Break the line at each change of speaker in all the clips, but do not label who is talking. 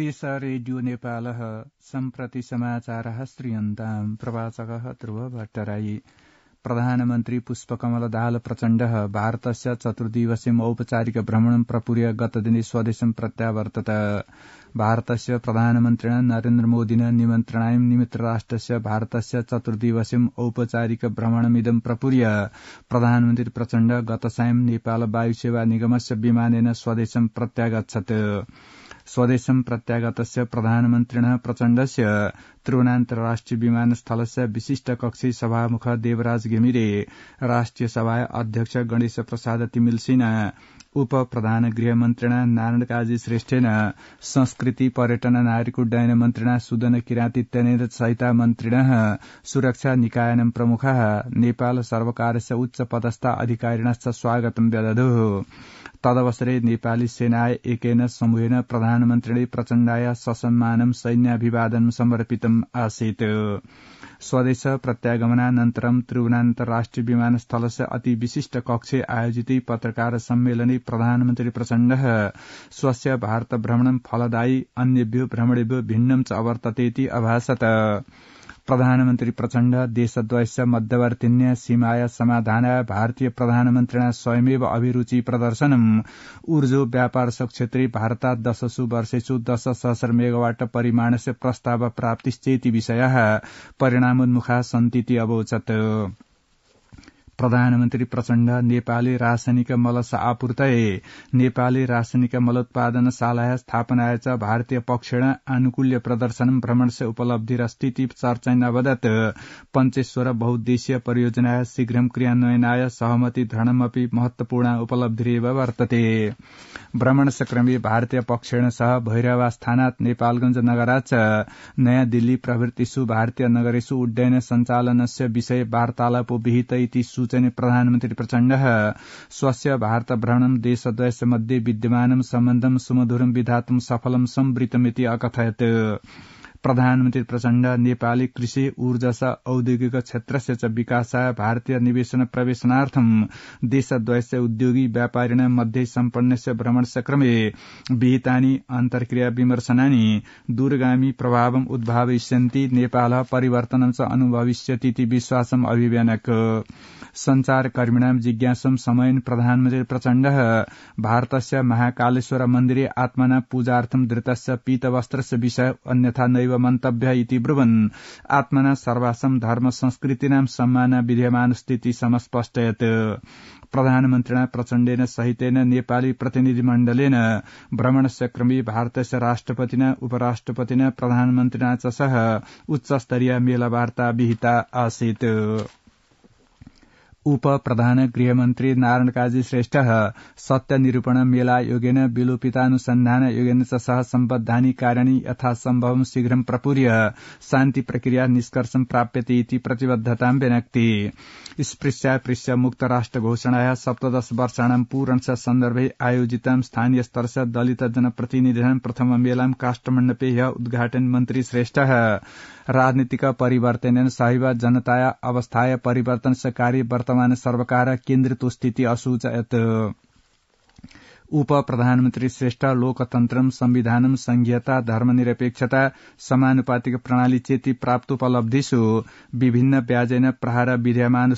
एष रेडियो नेपालः सम्प्रति समाचारः श्रियन्ताम् प्रवाचकः ध्रुव भट्टराई प्रधानमन्त्री पुष्पकमल दाहाल प्रचण्डः भारतस्य चतुर्दिवसीयम् औपचारिकभ्रमणं प्रपूर्य गतदिने स्वदेशं प्रत्यावर्तत भारतस्य प्रधानमन्त्रिणा नरेन्द्रमोदिन निमन्त्रणाय राष्ट्रस्य भारतस्य चतुर्दिवसीयम् प्रपूर्य प्रधानमन्त्री प्रचण्ड गत नेपाल वायुसेवा निगमस्य विमानेन स्वदेशं प्रत्यागच्छत् स्वदेशं प्रत्यागतस्य प्रधानमन्त्रिण प्रचण्डस्य अन्तर्राष्ट्रिय विमानस्थल विशिष्ट कक्षी सभामुख देवराज घिमिरे राष्ट्रिय सभा अध्यक्ष गणेश प्रसाद तिमिल सिन्हा उप प्रधान गृहमन्त्रिणा नारायण काजी श्रेष्ठेन संस्कृति पर्यटन उड्डयन मन्त्रीणा सुदन किराँती तेनेन्द्र सहिता मन्त्रीण सुरक्षा निकायन प्रमुख नेपाल सर्वकारस्य उच्च पदस्थ अधिकारिणश्च स्वागतम व्यदधुः तदवसरे नेपाली सेनाय एकेन समूहेन प्रधानमन्त्रीले प्रचण्डाय सैन्य अभिवादन समर्पितम् कार्यम् आसीत् स्वदेश प्रत्यागमनानन्तरं विमानस्थलस अति विशिष्ट कक्षे आयोजिते पत्रकार सम्मेलने प्रधानमन्त्री प्रचण्ड स्वस्य भ्रमणं फलदायी अन्येभ्यो भ्रमणेभ्यो भिन्नं च अवर्ततेति अभाषत प्रधानमन्त्री प्रचण्ड देशद्वैश मध्यवर्तिन्य सीमाय समाधान भारतीय प्रधानमन्त्रीना स्वयमेव अभिरूचि प्रदर्शन ऊर्जो व्यापार सक्षेत्री भारता दशसु वर्षेषु दश सहस्र मेगावाट परिमाणस्य प्रस्ताव प्राप्तिश्चेति विषय परिणामोन्मुखा सन्तीति अवोचत प्रधानमन्त्री प्रचण्ड नेपाली रासायनिक मल आपूर्ति नेपाली रासायनिक मलोत्पादन शाला स्थापनायच भारतीय पक्ष आनुकूल्य प्रदर्शन से उपलब्धि र स्थिति चर्चैनवदत् पञ्चेश्वर परियोजना परियोजनाया शीघ्रं क्रियान्वयनाय सहमति दृढमपि महत्वपूर्ण उपलब्धिरेव वर्तते भ्रमण सक्रमी भारतीय पक्ष सह भैरवास्थानात् नेपालगंज नगराच नयाँ दिल्ली प्रभृतिषु भारतीय नगरेषु उड्डयन सञ्चालनस्य विषय वार्तालापो विहित इति ಸೂಚನೆ प्रधानमन्त्री प्रचण्ड स्वस्य भारत भ्रमणं देशद्वयस्य मध्ये विद्यमानं सम्बन्धं सुमधुरं विधातुं सफलं संवृतमिति अकथयत् प्रधानमन्त्री प्रचण्ड नेपाली कृषि ऊर्जा औद्योगिक क्षेत्रस्य विकास भारतीय निवेशन प्रवेशनार्थम देशद्वयस्य उद्योगी व्यापारिण मध्ये सम्पन्नस्य भ्रमण सक्रमे विहितानी अन्तर्क्रिया विमर्शनानी दूरगामी प्रभावम उद्भावयिष्यन्ति नेपाल परिवर्तन च अनुभविष्यति विश्वासम अभिव्यानक संचारकर्मिणां जिज्ञासम समयन प्रधानमन्त्री प्रचण्ड भारतस्य महाकालेश्वर मन्दिरे आत्मना पूजार्थम धृतस्य पीतवस्त्रस्य विषय अन्यथा नैव एव मन्तव्य इति ब्रुवन् आत्मना सर्वासम धर्म नाम सम्मान विद्यमान स्थिति समस्पष्टयत् प्रधानमन्त्रिणा प्रचण्डेन सहितेन नेपाली प्रतिनिधिमण्डलेन भ्रमणस्य क्रमे भारतस्य राष्ट्रपतिना उपराष्ट्रपतिना प्रधानमन्त्रिणा च सह उच्चस्तरीय मेलवार्ता विहिता आसीत् उपप्रधान गृहमन्त्री काजी श्रेष्ठ सत्यनिरूपण मेला योगेन विलोपितानुसन्धान योगेन च सह सम्बद्धानि कार्याणि यथासम्भवं शीघ्रं प्रपूर्य शान्ति प्रक्रिया निष्कर्षं प्राप्यते इति प्रतिबद्धतां व्यनक्ति स्पृश्यापृश्य मुक्त राष्ट्र घोषणाया सप्तदश वर्षाणां पूरणस्य सन्दर्भे स्थानीय स्थानीयस्तरस्य दलित जनप्रतिनिधिनां प्रथम मेलां काष्ठमण्डपे ह्य उद्घाटन मन्त्री श्रेष्ठ राजनीतिक परिवर्तनेन सहैव जनताया अवस्थाय परिवर्तनस्य कार्य वर्तमान सरकार केन्द्रित स्थिति ಅಸೂಚಯತ್ उप प्रधानमन्त्री श्रेष्ठ ಲೋಕತಂತ್ರಂ ಸಂವಿಧಾನಂ धर्मनिरपेक्षता समानुपातिक प्रणाली चेति उपलब्धिसु विभिन्न ब्याजेन प्रहार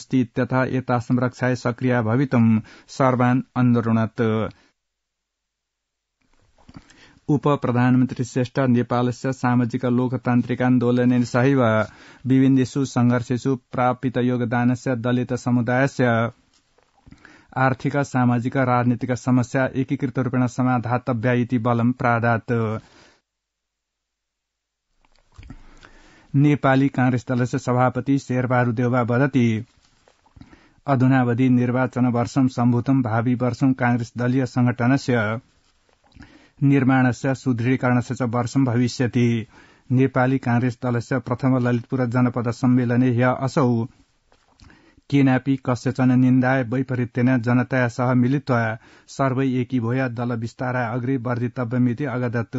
स्थिति तथा एता संरक्षाय सक्रिया भवितुम सर्वान् अन्वरणत् उप प्रधानमन्त्री श्रेष्ठ नेपालस्य सामाजिक सहैव विविन्दिषु संघर्षेषु प्राप्त योगदानस्य दलित समुदायस्य आर्थिक सामाजिक राजनीतिक समस्या एकीकृतरूपेण समाधातव्या इति बल प्रादात् नेपाली कांग्रेस दलस्य सभापति शेरबहादुर देववा वदति अधुनावधि निर्वाचनवर्षं सम्भूतं भावि वर्षम कांग्रेस दलीय निर्माणस्य सुदृढीकरणस्य च वर्षं भविष्यति नेपाली कांग्रेस दलस्य प्रथम ललितपुर जनपद सम्मेलने ह्य असौ केनापि कस्यचन निन्दाय वैपरीत्येन जनता सह मिलित्वा सर्वै भोया दल विस्ताराय अग्रे वर्धितव्यमिति अगदत्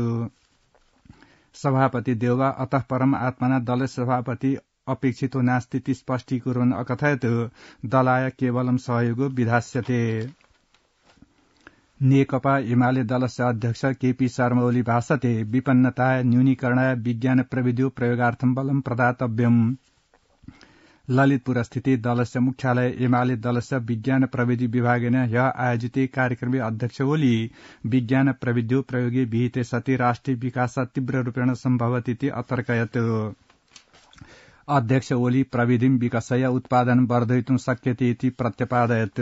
सभापति देवा अतः परम आत्मना दल सभापति अपेक्षितो नास्ति स्पष्टीकुर्वन् अकथयत् दलाय केवलं सहयोग विधास्यते नेकपा एमाले अध्यक्ष केपी ओली भाषते विपन्नता न्यूनीकरण विज्ञान प्रविधियो प्रयोगार्थं बलं प्रदातव्यम् ललितपुरस्थित दलस्य मुख्यालय एमाले दलस्य विज्ञान प्रविधि विभागेन ह्य आयोजित कार्यक्रमे अध्यक्ष ओली विज्ञान प्रविधि प्रयोगे विहिते सति राष्ट्रिय विकास तीव्र रूपेण सम्भवतीति अतर्कयत् अध्यक्ष ओली प्रविधि विकसय उत्पादन वर्धयितुं शक्यते इति प्रत्यपादयत्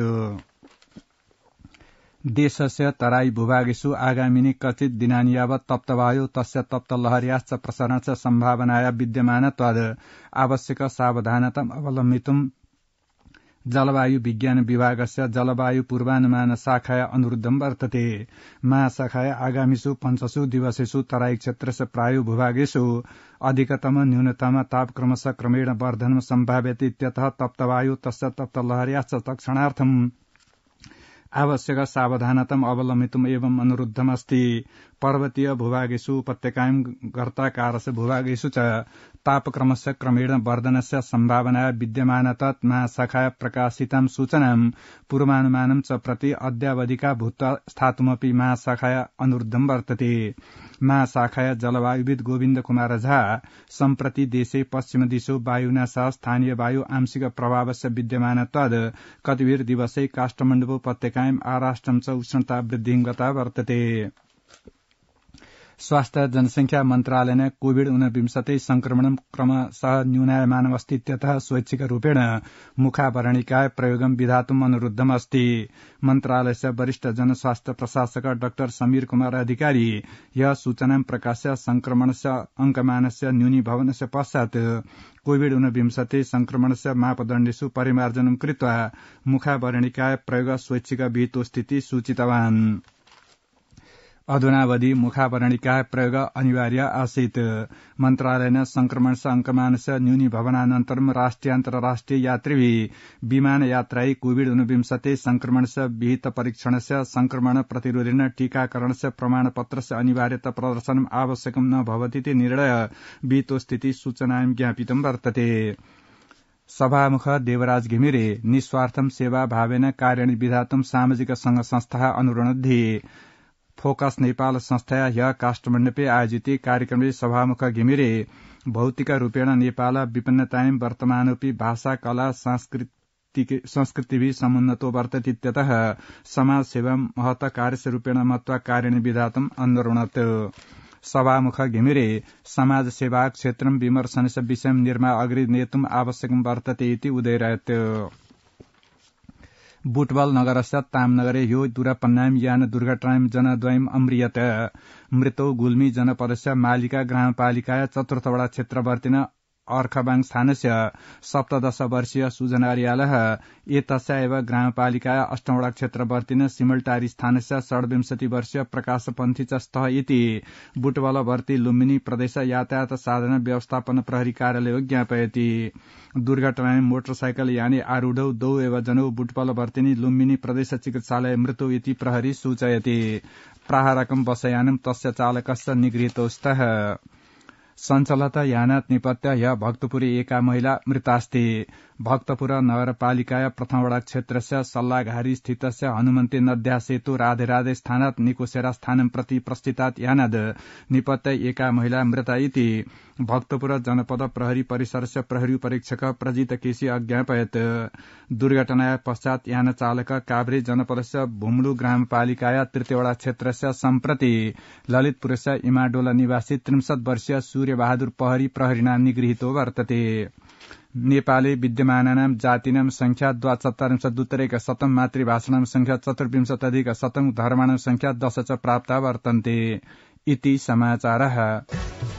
देशस्य तराई भूभागेषु आगामिनि कथित दिनानि यावत् तप्तवायो तस्य तप्तलहर्याश्च प्रसरणश्च सम्भावनाया विद्यमानत्वाद आवश्यक सावधानता अवलम्बितुम् जलवायु विज्ञान विभागस्य जलवायु पूर्वानुमान शाखाया अनुरुद्धं वर्तते महाशाखाया आगामीषु पञ्चसु दिवसेषु तराई क्षेत्रस्य प्रायो भूभागेषु अधिकतम न्यूनतम तापक्रमश क्रमेण वर्धनम सम्भाव्यते इत्यतः तप्तवायु तस्य तप्तलहर्याश्च तक्षणार्थम् आवश्यक सावधानतम अवलम्बितम एवं अनुरुद्धमस्ति पर्वतीय भूभागेषु उपत्यकायां गर्ताकारस्य भूभागेषु च तापक्रमस्य क्रमेण वर्धनस्य सम्भावना विद्यमान तत् प्रकाशितं सूचनां पूर्वानुमानं च प्रति अद्यावधिका भूत स्थातुमपि महाशाखाया अनुरुद्धं वर्तते महाशाखाया जलवायुविद गोविन्द कुमार झा सम्प्रति देशे पश्चिम वायुना सह स्थानीय वायु आंशिक प्रभावस्य विद्यमान तद् दिवसै काष्ठमण्डप उपत्यकायां आराष्ट्रं च उष्णता वृद्धिं गता वर्तते स्वास्थ्य जनसंख्या मन्त्रालयले कोविड ऊनविंशति संक्रमण क्रमशः स्वैच्छिक रूपेण मुखावरणिकाय प्रयोगं विधातुम अनुरूद्धम अस्ति मन्त्रालयस्य वरिष्ठ जनस्वास्थ्य प्रशासक डाक्टर समीर कुमार अधिकारी यः सूचना प्रकाश्य संक्रमणस्य अंकमानस्य न्यूनीभवनस्य पश्चात कोविड उनविंशति संक्रमणस्य मापदण्डेषु परिमार्जनं कृत्वा मुखावरणिकाय प्रयोग स्वैच्छिक स्थिति सूचितवान् अधुनावधि मुखावरणिका प्रयोग अनिवार्य आसित मन्त्रालयले संक्रमण न्यूनी न्यूनीभवनानन्तरं राष्ट्रिय अन्तर्राष्ट्रिय यात्री विमान यात्रा कोविड उनविंशति संक्रमणस विहित परीक्षणस संक्रमण प्रतिरोधेन टीकाकरणस प्रमाणपत्रस अनिवार्यता प्रदर्शन आवश्यकम न निर्णय निर्णय स्थिति सूचना ज्ञापित वर्तते सभामुख देवराज घिमिरे निस्वार्थम सेवा भावेन कार्याणि विधातम सामाजिक संघ संस्था अनुरणोध्ये ಫೋಕಸ್ ನೇಪಾಳ ಸಂಸ್ಥೆಯ ಯ ಕಾಷ್ಟಮಂಡಪೆ आयोजित कार्यक्रमले सभामुख घिमिरे भौतिक रूपेण नेपाल ವಿಪನ್ನತಾಯಂ वर्तमानोऽपि भाषा कला संस्कृतिभि समुन्नतो वर्तते समाज समाजसेवा महत महत्व मत्वा विधातम अन्वरुणत् सभामुख घिमिरे समाज सेवा क्षेत्रं विमर्शनस विषय निर्माण अग्रे नेतुम आवश्यकं वर्तते इति उदयरयत् बुटबल नगरश्चात तामनगरे यो दुरापन्नाम यान दुर्घटनाम जनद्वयम अम्रियत मृतो, गुल्मी जनपदस्य मालिका ग्रामपालिका चतुर्थवटा क्षेत्रवर्तिन अर्खबाङस्थानस्य सप्तदश वर्षीय सुजनार्यालः एतस्या एव ग्रामपालिकाया अष्टौडाक्षेत्रवर्तिन सिमलटारीस्थानस्य षड्विंशतिवर्षीय प्रकाशपन्थी च स्तः इति बुटवलवर्ती लुम्बिनी प्रदेश यातायात साधन व्यवस्थापन प्रहरी कार्यालयो ज्ञापयति दुर्घटना मोटरसाइकल याने आरूढौ दौ एव जनौ बुटवलवर्तिनी लुम्बिनी प्रदेश चिकित्सालय मृत्यु इति प्रहरी सूचयति प्राहारकम् बसयानम् तस्य चालकस्य निगृहीतौ स्तः सञ्चलत यानात निपत्या या भक्तपुरी एका महिला मृतास्ते भक्तपुर नगरपालिका प्रथमवडा क्षेत्रस्य सल्लाघारी स्थितस्य हनुमन्ते नद्या सेतु राधे राधे स्थानात् निकोसेरा स्थानं प्रति प्रस्थितात् यानाद निपत्य एका महिला मृता इति भक्तपुर जनपद प्रहरी परिसरस्य प्रहरी परीक्षक प्रजित केसी अज्ञापयत दुर्घटना पश्चात यान चालक काभ्रे जनपदस्य भुम्लु ग्रामपालिकाया तृतीयवडा क्षेत्रस्य सम्प्रति ललितपुरस्य इमाडोला निवासी त्रिंशत वर्षीय सूर्यबहादुर प्रहरी प्रहरिणा निगृहीतो वर्तते नेपाले विद्यमानानाम जातिनाम संख्या द्वाचत्वारिंशदुत्तरेक शतम मातृभाषाणाम संख्या अधिक शतम धर्माणाम संख्या दश च प्राप्त वर्तन्ते इति समाचारः